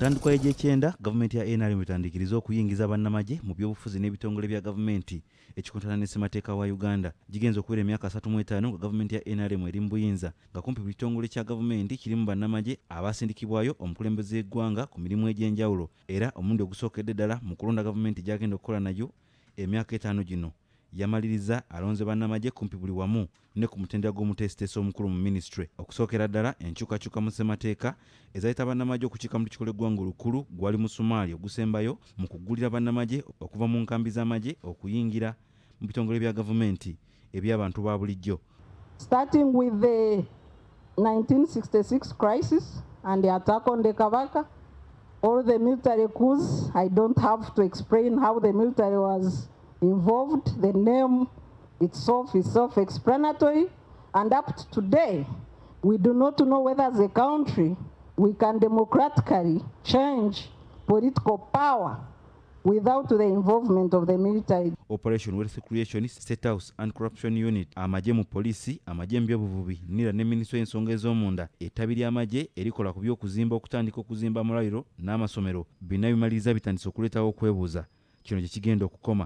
tandikwa egy'ekyenda gavumenti ya nrm etandikiriza okuyingiza bannamagye mu byobufuzi n'ebitongole bya gavumenti ekikontana ne ssemateeka wa uganda gigenza okuwera emyaka 35 nga gavumenti ya nrm eri mu buyinza nga kumpi buli kitongole kya gavumenti kirimu bannamagye abasindikibwayo omukulembeze eggwanga ku mirimu egy'enjawulo era omulundi ogusookedde ddala mu kulonda gavumenti gy'agenda okukola nayo emyaka etaano gino yamaliriza alonze bannamagye kumpi buli wamu ne ku mutendera gw'omuteesiteesa omukulu mu minisitule okusookera ddala enkyukakyuka mu ssemateeka ezaayita bannamagye okukiika mu lukiiko lw'eggwanga olukulu gwali mu somaali ogusembayo mu kugulira bannamagye okuva mu nkambi z'amagye okuyingira mu bitongole bya gavumenti eby'abantu ba bulijjo starting with the 1966 crisis and the attack on the kabaka all the military coos i don't have to explain how the military was involved. The name itself is self-explanatory. And up to today, we do not know whether as a country we can democratically change political power without the involvement of the military. Operation Wealth Creation State House and Corruption Unit amagye mu polisi amagye mu byobuvubi nira ne minisitule y'ensonga ez'omunda ettabi ly'amagye erikola ku by'okuzimba okutandika okuzimba amalwaliro n'amasomero bina bimaliriza bitandise okuleetawo okwebuuza kino gye kigenda okukoma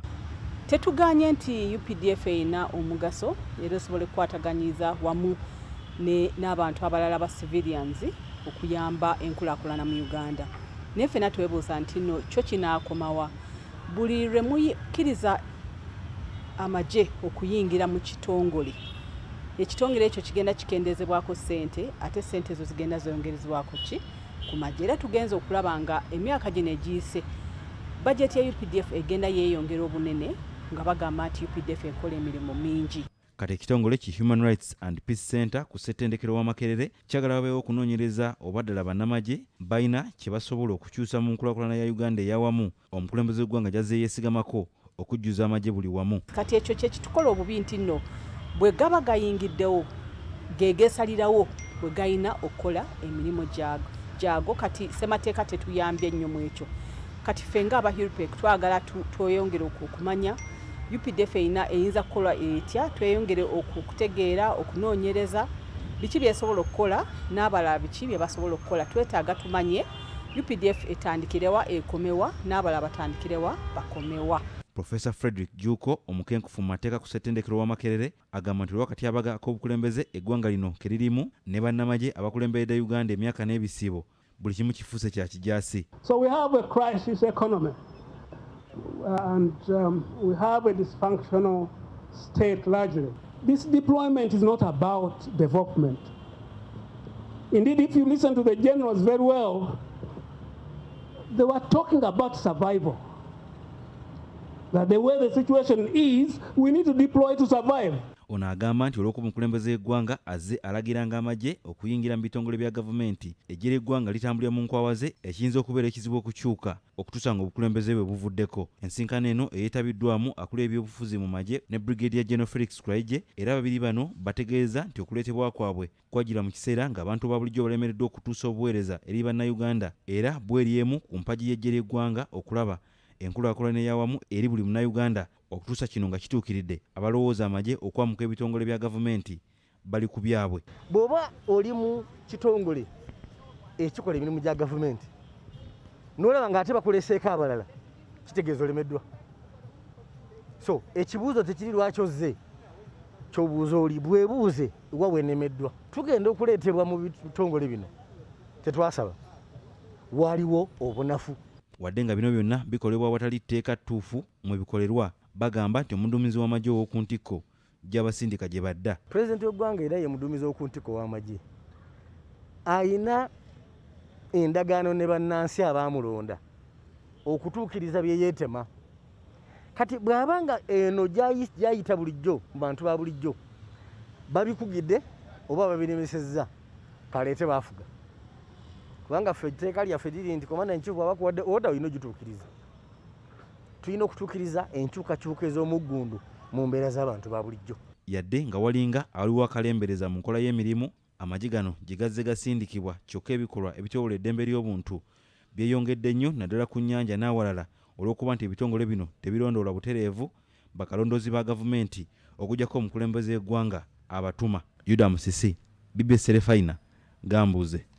tetuganye nti updf erina omugaso era osobole kukwataganyiza wamu n'abantu abalala ba civilians okuyamba enkulaakulana mu uganda naye ffena twebuuza nti no kyo kinaakomawa buli lwe mukkiriza amagye okuyingira mu kitongole ekitongole ekyo kigenda kikendezebwako sente ate sente ezo zigenda zoyongerezebwako ki ku magye era tugenza okulaba nga emyaka gino egiyise bajeti ya updf egenda yeeyongera obunene nga bagamba nti updf ekola emirimu mingi kati ekitongole ki human rights and peace center ku ssettendekero w'amakerere kyagala babeewo okunoonyereza oba ddala bannamagye balina kye basobola okukyusa mu nkulakulana ya uganda eyawamu omukulembeze w'eggwanga gyazze yeesigamako okujjuza amagye buli wamu kati ekyo kyekitukola obubi nti nno bwe gaba gayingiddewo gegeesalirawo bwe gayina okukola emirimu gyago kati semateeka tetuyambye ennyo mu ekyo kati ffe nga aba hirpek twagala tweyongera okumanya updf erina eyinza kukolwa etya tweyongere okutegeera okunoonyereza biki byesobola okukola n'abalala biki byebasobola okukola twetaaga tumanye updf etandikirewa ekomewa n'abalala batandikirewa bakomewa profesa frederick juko omukenkufu mu mateeka ku ssettendekero wa makerere agamba nti olwakati abaga ak'obukulembeze eggwanga lino keririmu ne bannamagye abakulemberedde uganda emyaka n'ebisibo buli kimu kifuuse kya kijaasi so we have a crisis economy and um, we have a dysfunctional state largely. This deployment is not about development. Indeed, if you listen to the generals very well, they were talking about survival. That the way the situation is, we need to deploy to survive. ono agamba nti olw'okuba omukulembeze w'eggwanga azze alagiranga amagye okuyingira mu bitongole bya gavumenti egera eggwanga litambulira mu nkwawaze ekiyinza okubeera ekizibu okukyuka okutuusa nga obukulembeze bwe buvuddeko ensinkano eno eyeetabiddwamu akula ebyobufuzi mu magye ne brigadia general felix kraige era ababiri bano bategeeza nti okuleetebwa kwabwe kwagira mu kiseera ng'abantu ba bulijjo balemereddwa okutuusa obuweereza eri bannayuganda era bweriemu ku mpagi y'ejjery eggwanga okulaba enkulaakulana eyawamu eri buli munnayuganda okutuusa kino nga kituukiridde abalowooza amagye okwamuka ebitongole bya gavumenti bali ku byabwe bw'oba oli mu kitongole ekikola emirimu gya gavumenti nolaba ngaate bakuleeseeko abalala kitegeeza olemeddwa so ekibuuzo tekiri lwaki ozze kyobuuza oli bwebuuze waweenemeddwa tugenda okuleetebwa mu bitongole bino tetwasaba waaliwo obunafu wadde nga bino byonna bikolebwa awatali tteeka ttuufu mwe bikolerwa bagamba nti omuduumizi w'amagye ow'oku ntikko gy'abasindika gye badda pulezidenti w'eggwanga era ye muduumizi w'oku ntikko w'amagye ayina endagaano ne bannansi abaamulonda okutuukiriza bye yeetema kati bw'aba nga eno gyayita bulijjo mu bantu ba bulijjo babikugidde oba babirimisizza kaleete baafuga kubanga ffe etteeka lyaffe liri nti komanda enkiiko waba kuwadde oda olina ogituukiriza tulina okutuukiriza enkyukakyuka ez'omuggundu mu mbeera z'abantu ba bulijjo yadde nga walinga aliwo akalembereza mu nkola y'emirimu amagi gano gye gazze gasindikibwa kyokka ebikolwa ebityobola eddembe ly'obuntu byeyongedde nnyo naddala ku nnyanja n'awalala olw'okuba nti ebitongole bino tebirondoolwa butereevu bakalondoozi ba gavumenti okugyako omukulembeze eggwanga abatuma yuda musisi bibeserefaina gambuuze